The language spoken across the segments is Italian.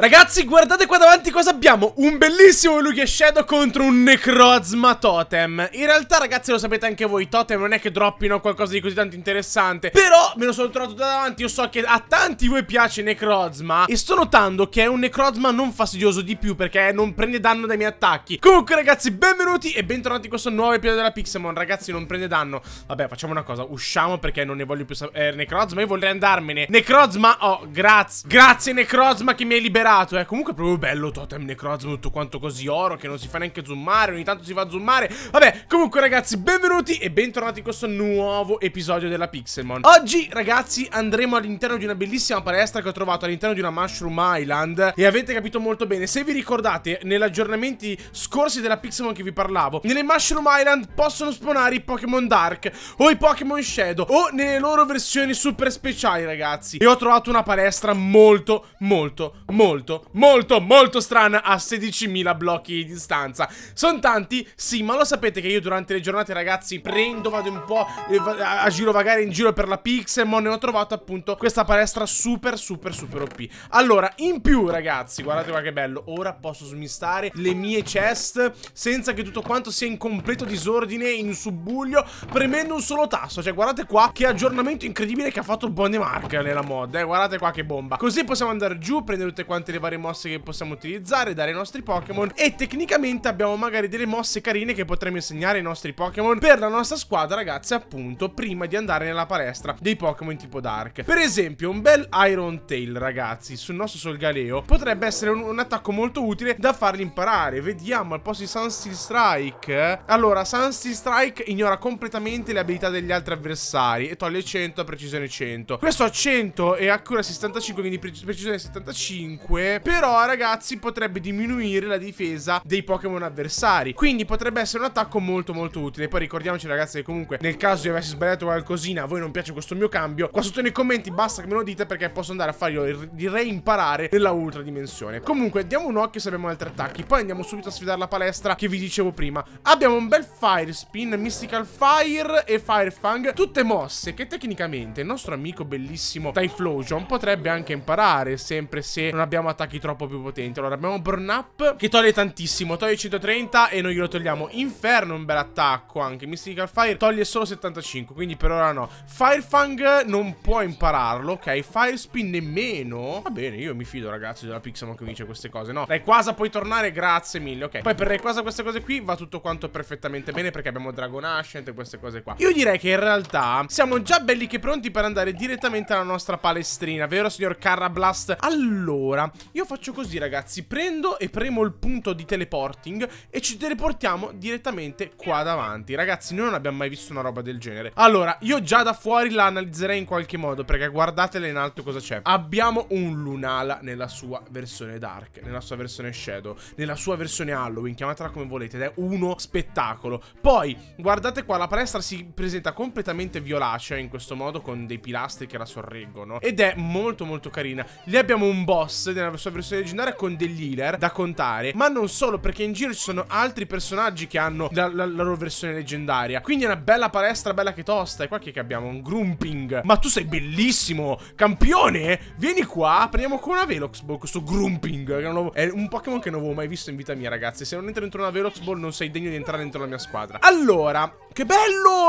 Ragazzi guardate qua davanti cosa abbiamo Un bellissimo Luke Shadow contro un Necrozma Totem In realtà ragazzi lo sapete anche voi Totem non è che droppino qualcosa di così tanto interessante Però me lo sono trovato da davanti Io so che a tanti voi piace Necrozma E sto notando che è un Necrozma non fastidioso di più Perché non prende danno dai miei attacchi Comunque ragazzi benvenuti e bentornati in questo nuovo episodio della Pixelmon Ragazzi non prende danno Vabbè facciamo una cosa Usciamo perché non ne voglio più sapere eh, Necrozma io vorrei andarmene Necrozma oh grazie Grazie Necrozma che mi hai liberato superato, eh. Comunque è proprio bello Totem Necrozum, tutto quanto così oro, che non si fa neanche zoomare, ogni tanto si fa zoomare. Vabbè, comunque ragazzi, benvenuti e bentornati in questo nuovo episodio della Pixelmon. Oggi, ragazzi, andremo all'interno di una bellissima palestra che ho trovato all'interno di una Mushroom Island. E avete capito molto bene, se vi ricordate, negli aggiornamenti scorsi della Pixelmon che vi parlavo, nelle Mushroom Island possono spawnare i Pokémon Dark o i Pokémon Shadow o nelle loro versioni super speciali, ragazzi. E ho trovato una palestra molto, molto, molto molto, molto, molto strana a 16.000 blocchi di distanza. Sono tanti? Sì, ma lo sapete che io durante le giornate, ragazzi, prendo, vado un po' eh, a girovagare in giro per la Pixelmon e ho trovato appunto questa palestra super, super, super OP. Allora, in più, ragazzi, guardate qua che bello, ora posso smistare le mie chest senza che tutto quanto sia in completo disordine, in subbuglio, premendo un solo tasto. Cioè, guardate qua che aggiornamento incredibile che ha fatto Bonnie Mark nella mod, eh, guardate qua che bomba. Così possiamo andare giù, prendere tutte quante quante le varie mosse che possiamo utilizzare, dare ai nostri Pokémon e tecnicamente abbiamo magari delle mosse carine che potremmo insegnare ai nostri Pokémon per la nostra squadra, ragazzi, appunto, prima di andare nella palestra dei Pokémon tipo Dark. Per esempio, un bel Iron Tail, ragazzi, sul nostro Solgaleo potrebbe essere un, un attacco molto utile da fargli imparare. Vediamo, al posto di Sunsteel Strike... Eh. Allora, Sunsteel Strike ignora completamente le abilità degli altri avversari e toglie 100 a precisione 100. Questo a 100 e accuracy 65 quindi precisione 75 comunque però ragazzi potrebbe diminuire la difesa dei Pokémon avversari quindi potrebbe essere un attacco molto molto utile poi ricordiamoci ragazzi che comunque nel caso io avessi sbagliato qualcosina a voi non piace questo mio cambio qua sotto nei commenti basta che me lo dite perché posso andare a farglielo reimparare nella ultra dimensione comunque diamo un occhio se abbiamo altri attacchi poi andiamo subito a sfidare la palestra che vi dicevo prima abbiamo un bel Fire Spin Mystical Fire e Fire Fang tutte mosse che tecnicamente il nostro amico bellissimo Typhlosion potrebbe anche imparare sempre se non abbiamo abbiamo attacchi troppo più potenti Allora abbiamo Burn Up che toglie tantissimo Toglie 130 e noi glielo togliamo Inferno un bel attacco anche Mystical Fire toglie solo 75 Quindi per ora no Firefang non può impararlo Ok Firespin nemmeno Va bene io mi fido ragazzi della Pixamon che mi dice queste cose No Rayquaza puoi tornare grazie mille Ok Poi per Rayquaza queste cose qui va tutto quanto perfettamente bene Perché abbiamo Dragon Ascent e queste cose qua Io direi che in realtà siamo già belli che pronti per andare direttamente alla nostra palestrina Vero signor Carrablast? Allora io faccio così ragazzi, prendo e premo il punto di teleporting e ci teleportiamo direttamente qua davanti. Ragazzi, noi non abbiamo mai visto una roba del genere. Allora, io già da fuori la analizzerei in qualche modo perché guardatela in alto cosa c'è. Abbiamo un Lunala nella sua versione Dark, nella sua versione Shadow, nella sua versione Halloween, chiamatela come volete, ed è uno spettacolo. Poi, guardate qua, la palestra si presenta completamente violacea in questo modo con dei pilastri che la sorreggono ed è molto molto carina. Lì abbiamo un boss ed è nella sua versione leggendaria con degli healer da contare, ma non solo, perché in giro ci sono altri personaggi che hanno la, la, la loro versione leggendaria. Quindi è una bella palestra, bella che tosta. E qua che abbiamo? Un Grumping. Ma tu sei bellissimo, campione! Vieni qua, prendiamo con una Velox Ball questo Grumping. È un Pokémon che non avevo mai visto in vita mia, ragazzi. Se non entri dentro una Velox Ball non sei degno di entrare dentro la mia squadra. Allora, che bello!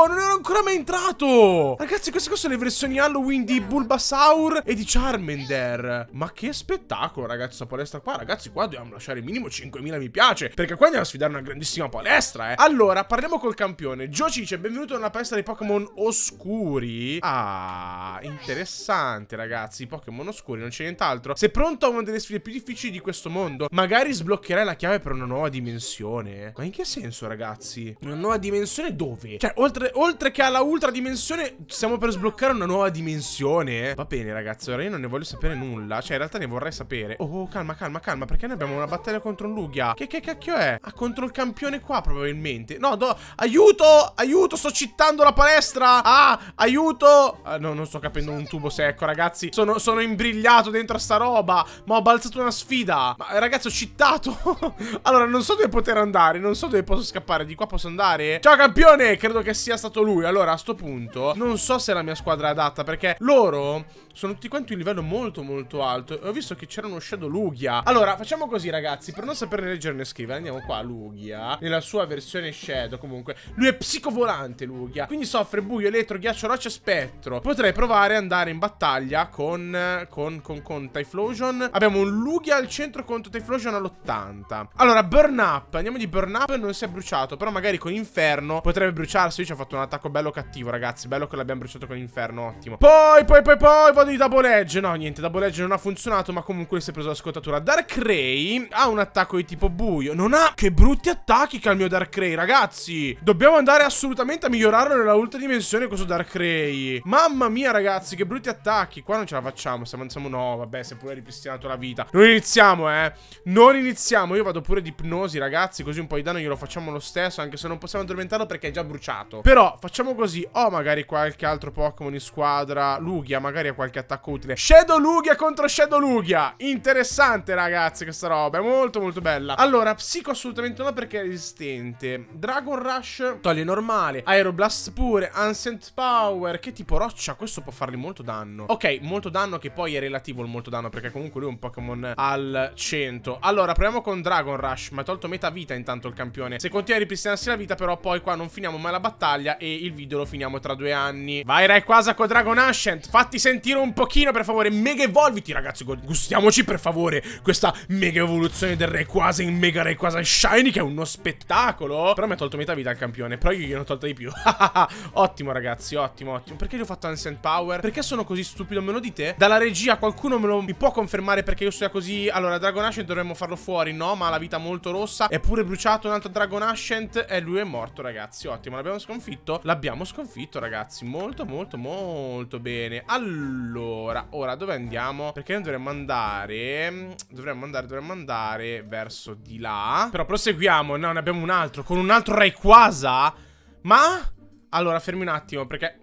Non ero ancora mai entrato! Ragazzi, queste qua sono le versioni Halloween di Bulbasaur e di Charmander. Ma che spettacolo! spettacolo, ragazzi, questa palestra qua. Ragazzi, qua dobbiamo lasciare minimo 5.000 mi piace, perché qua andiamo a sfidare una grandissima palestra, eh. Allora, parliamo col campione. Gio ci dice, benvenuto nella palestra dei Pokémon oscuri. Ah, interessante, ragazzi. I Pokémon oscuri, non c'è nient'altro. Sei pronto a una delle sfide più difficili di questo mondo? Magari sbloccherai la chiave per una nuova dimensione. Ma in che senso, ragazzi? Una nuova dimensione dove? Cioè, oltre, oltre che alla ultra dimensione, stiamo per sbloccare una nuova dimensione. Va bene, ragazzi, ora io non ne voglio sapere nulla. Cioè, in realtà ne vorrei sapere sapere oh, oh, calma, calma, calma Perché noi abbiamo una battaglia contro un Lugia Che, che cacchio è? Ah, contro il campione qua probabilmente No, do... aiuto, aiuto Sto cittando la palestra Ah, aiuto ah, No, non sto capendo un tubo secco, ragazzi Sono, sono imbrigliato dentro a sta roba Ma ho balzato una sfida Ma ragazzi, ho cittato Allora, non so dove poter andare Non so dove posso scappare Di qua posso andare? Ciao, campione Credo che sia stato lui Allora, a sto punto Non so se la mia squadra è adatta Perché loro sono tutti quanti un livello molto molto alto E ho visto che c'è sbloccare uno Shadow Lugia. Allora, facciamo così, ragazzi. Per non saperne leggere né scrivere, andiamo qua a Lugia. Nella sua versione Shadow, comunque. Lui è psicovolante, Lugia. Quindi soffre buio, elettro, ghiaccio, roccia, spettro. Potrei provare ad andare in battaglia con... Con, con, con Typhlosion. Abbiamo un Lugia al centro contro Typhlosion all'80. Allora, Burn Up. Andiamo di Burn Up. Non si è bruciato, però magari con Inferno potrebbe bruciarsi. Lui ci ha fatto un attacco bello cattivo, ragazzi. Bello che l'abbiamo bruciato con Inferno, ottimo. Poi, poi, poi, poi, vado di Double Edge. No, niente, Double Edge non ha funzionato, ma comunque con si è preso la scottatura. Darkrai ha un attacco di tipo buio. Non ha... Che brutti attacchi che ha il mio Darkrai, ragazzi. Dobbiamo andare assolutamente a migliorarlo nella ultra dimensione questo Darkrai. Mamma mia, ragazzi, che brutti attacchi. Qua non ce la facciamo. Se avanziamo... No, vabbè, si è pure ripristinato la vita. Non iniziamo, eh. Non iniziamo. Io vado pure di ipnosi, ragazzi. Così un po' di danno glielo facciamo lo stesso. Anche se non possiamo addormentarlo perché è già bruciato. Però facciamo così. Ho magari qualche altro Pokémon in squadra. Lugia magari ha qualche attacco utile. Shadow Lugia contro Shadow Lugia. Interessante ragazzi questa roba È molto molto bella Allora psico assolutamente no perché è resistente Dragon Rush Toglie normale Aeroblast pure Ancient Power Che tipo roccia Questo può fargli molto danno Ok molto danno che poi è relativo il molto danno Perché comunque lui è un Pokémon al 100 Allora proviamo con Dragon Rush Ma ha tolto metà vita intanto il campione Se continua a ripristinarsi la vita però poi qua non finiamo mai la battaglia E il video lo finiamo tra due anni Vai Rayquaza con Dragon Ascent Fatti sentire un pochino per favore Mega evolviti ragazzi Gustiamo godiamoci per favore questa mega evoluzione del Rayquaza Mega Rayquaza Shiny che è uno spettacolo Però mi ha tolto metà vita al campione Però io gliene ho tolta di più Ottimo ragazzi, ottimo, ottimo Perché gli ho fatto Ancient Power? Perché sono così stupido, meno di te? Dalla regia qualcuno me lo mi può confermare perché io sia così Allora, Dragon Ascent dovremmo farlo fuori, no? Ma ha la vita molto rossa È pure bruciato un altro Dragon Ascent E lui è morto ragazzi, ottimo L'abbiamo sconfitto? L'abbiamo sconfitto ragazzi Molto, molto, molto bene Allora, ora dove andiamo? Perché noi dovremmo andare andare ehm, Dovremmo andare, dovremmo andare verso di là Però proseguiamo, no, ne abbiamo un altro Con un altro Rayquaza Ma? Allora, fermi un attimo perché...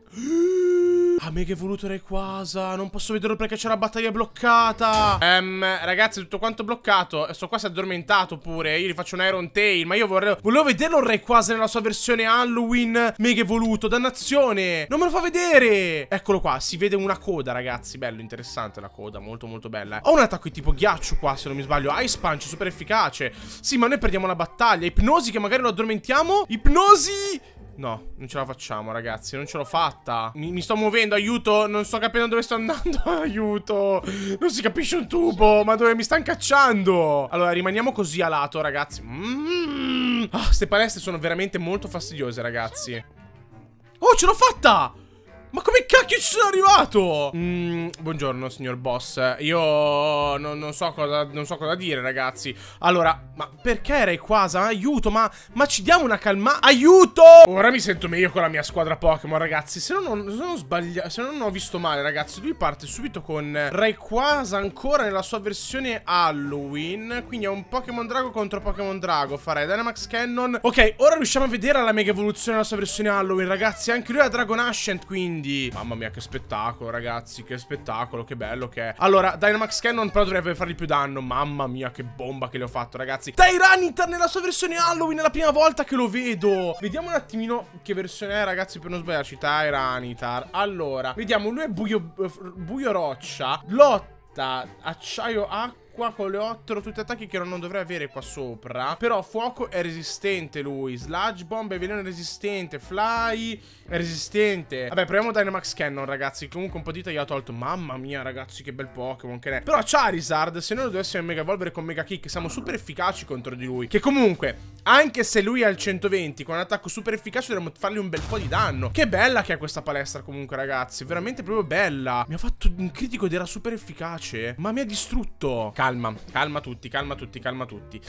Ah, mega evoluto Rayquaza. Non posso vederlo perché c'è la battaglia bloccata. Ehm, um, ragazzi, tutto quanto bloccato. Sto qua si è addormentato pure. Io gli faccio un Iron Tail. Ma io vorrei... Volevo vederlo Rayquaza nella sua versione Halloween mega evoluto. Dannazione. Non me lo fa vedere. Eccolo qua. Si vede una coda, ragazzi. Bello, interessante la coda. Molto, molto bella. Ho un attacco di tipo ghiaccio qua, se non mi sbaglio. Ice Punch, super efficace. Sì, ma noi perdiamo la battaglia. Ipnosi che magari lo addormentiamo. Ipnosi... No, non ce la facciamo, ragazzi. Non ce l'ho fatta. Mi, mi, sto muovendo, aiuto. Non sto capendo dove sto andando. aiuto. Non si capisce un tubo. Ma dove mi stanno cacciando? Allora, rimaniamo così a lato, ragazzi. Mmm. Ah, queste palestre sono veramente molto fastidiose, ragazzi. Oh, ce l'ho fatta! Ma come cacchio ci sono arrivato? Mm, buongiorno, signor boss. Io non, non, so cosa, non, so cosa, dire, ragazzi. Allora, ma perché eri qua? Aiuto, ma, ma, ci diamo una calma. Aiuto! Ora mi sento meglio con la mia squadra Pokémon, ragazzi. Se non, se non sbaglio, se non ho visto male, ragazzi, lui parte subito con Rayquaza ancora nella sua versione Halloween. Quindi è un Pokémon Drago contro Pokémon Drago. Farei Dynamax Cannon. Ok, ora riusciamo a vedere la mega evoluzione della sua versione Halloween, ragazzi. Anche lui ha Dragon Ascent, quindi quindi mamma mia che spettacolo ragazzi, che spettacolo, che bello che è. Allora, Dynamax Cannon però dovrebbe fargli più danno, mamma mia che bomba che le ho fatto ragazzi. Tyranitar nella sua versione Halloween è la prima volta che lo vedo. Vediamo un attimino che versione è ragazzi per non sbagliarci, Tyranitar. Allora, vediamo, lui è buio, eh, buio roccia, lotta, acciaio acqua qua con le 8 tutti attacchi che non dovrei avere qua sopra Però fuoco è resistente lui Sludge bomb è veleno resistente Fly è resistente Vabbè proviamo Dynamax Cannon ragazzi Comunque un po' di taglia tolto Mamma mia ragazzi che bel Pokémon che ne è Però Charizard se noi lo dovessimo mega evolvere con Mega Kick Siamo super efficaci contro di lui Che comunque anche se lui è al 120 Con un attacco super efficace dovremmo fargli un bel po' di danno Che bella che è questa palestra comunque ragazzi Veramente proprio bella Mi ha fatto un critico ed era super efficace Ma mi ha distrutto Cazzo calma, calma tutti, calma tutti, calma tutti.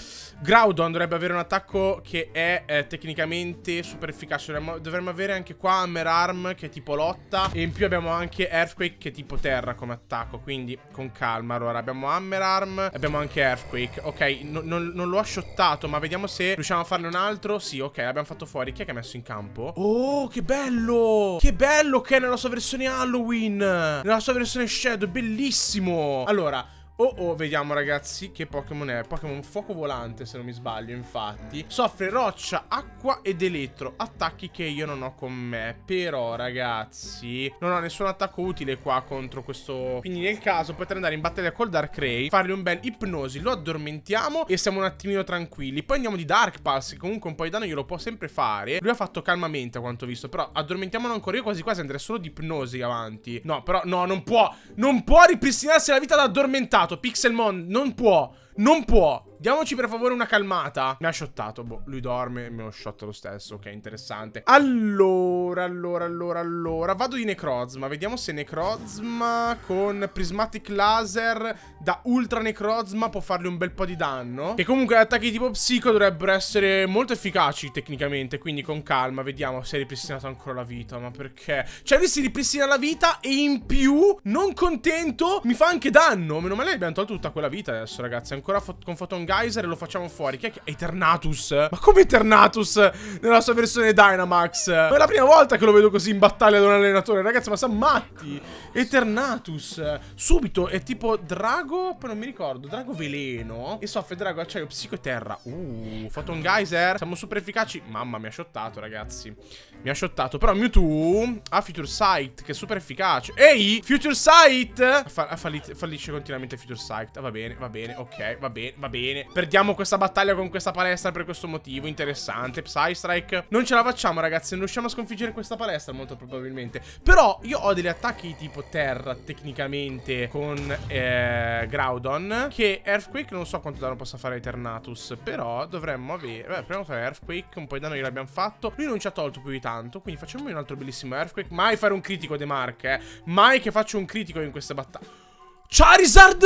Groudon dovrebbe avere un attacco che è eh, tecnicamente super efficace. Dovremmo, dovremmo, avere anche qua Hammer Arm che è tipo lotta. E in più abbiamo anche Earthquake che è tipo terra come attacco. Quindi con calma. Allora abbiamo Hammer Arm, abbiamo anche Earthquake. Ok, no, no, non l'ho shottato, ma vediamo se riusciamo a farne un altro. Sì, ok, l'abbiamo fatto fuori. Chi è che ha messo in campo? Oh, che bello! Che bello che è nella sua versione Halloween! Nella sua versione Shadow, bellissimo! Allora... Oh oh, vediamo ragazzi che Pokémon è. Pokémon fuoco volante, se non mi sbaglio, infatti. Soffre roccia, acqua ed elettro. Attacchi che io non ho con me. Però, ragazzi, non ho nessun attacco utile qua contro questo... Quindi nel caso potrei andare in battaglia col Darkrai, fargli un bel ipnosi, lo addormentiamo e siamo un attimino tranquilli. Poi andiamo di Dark Pulse, che comunque un po' di danno glielo può sempre fare. Lui ha fatto calmamente, a quanto ho visto. Però addormentiamolo ancora. Io quasi quasi andrei solo di ipnosi avanti. No, però, no, non può. Non può ripristinarsi la vita da addormentato. Pixelmon non può, non può Diamoci per favore una calmata. Mi ha shottato. Boh, lui dorme e me lo shotta lo stesso. Ok, interessante. Allora, allora, allora, allora. Vado di necrozma. Vediamo se necrozma con prismatic laser da ultra necrozma può fargli un bel po' di danno. Che comunque attacchi tipo psico dovrebbero essere molto efficaci tecnicamente. Quindi con calma, vediamo se è ripristinato ancora la vita. Ma perché? Cioè, lui si ripristina la vita e in più, non contento, mi fa anche danno. Meno male abbiamo tolto tutta quella vita adesso, ragazzi. Ancora fo con foton Geyser e lo facciamo fuori. Che è che... Eternatus? Ma come Eternatus nella sua versione Dynamax? Ma è la prima volta che lo vedo così in battaglia da un allenatore, ragazzi, ma sono matti. Eternatus. Subito è tipo Drago, poi non mi ricordo, Drago Veleno. E soffre Drago Acciaio Psico e Terra. Uh, Photon Geyser. Siamo super efficaci. Mamma, mi ha shottato, ragazzi. Mi ha shottato. Però Mewtwo ha Future Sight, che è super efficace. Ehi, Future Sight! Fa fallisce continuamente Future Sight. va bene, va bene, ok, va bene, va bene bene. Perdiamo questa battaglia con questa palestra per questo motivo. Interessante. Psystrike. Non ce la facciamo, ragazzi. Non riusciamo a sconfiggere questa palestra, molto probabilmente. Però io ho degli attacchi tipo terra, tecnicamente, con eh, Groudon. Che Earthquake non so quanto danno possa fare Eternatus. Però dovremmo avere... Beh, proviamo a fare Earthquake. Un po' di danno l'abbiamo fatto. Lui non ci ha tolto più di tanto. Quindi facciamo un altro bellissimo Earthquake. Mai fare un critico De Mark, eh. Mai che faccio un critico in queste battaglie. Charizard?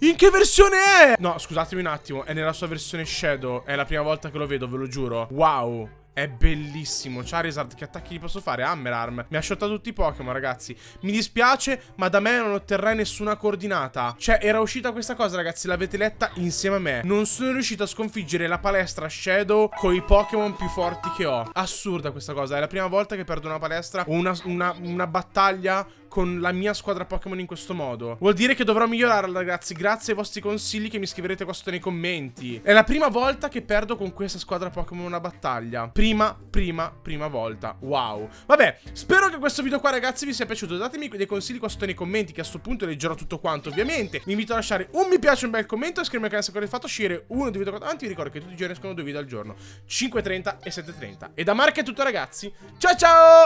In che versione è? No, scusatemi un attimo, è nella sua versione Shadow. È la prima volta che lo vedo, ve lo giuro. Wow. È bellissimo Charizard che attacchi gli posso fare? Hammerarm ah, Mi ha shottato tutti i Pokémon ragazzi Mi dispiace ma da me non otterrai nessuna coordinata Cioè era uscita questa cosa ragazzi L'avete letta insieme a me Non sono riuscito a sconfiggere la palestra Shadow Con i Pokémon più forti che ho Assurda questa cosa È la prima volta che perdo una palestra O una, una, una battaglia con la mia squadra Pokémon in questo modo. Vuol dire che dovrò migliorarla, ragazzi, grazie ai vostri consigli che mi scriverete qua sotto nei commenti. È la prima volta che perdo con questa squadra Pokémon una battaglia. Prima, prima, prima volta. Wow. Vabbè, spero che questo video qua, ragazzi, vi sia piaciuto. Datemi dei consigli qua sotto nei commenti, che a questo punto leggerò tutto quanto, ovviamente. Vi invito a lasciare un mi piace, un bel commento, iscrivervi al canale se ancora fatto, uscire uno dei video qua davanti. Vi ricordo che tutti i giorni escono due video al giorno, 5.30 e 7.30. E da Marca è tutto, ragazzi. Ciao, ciao!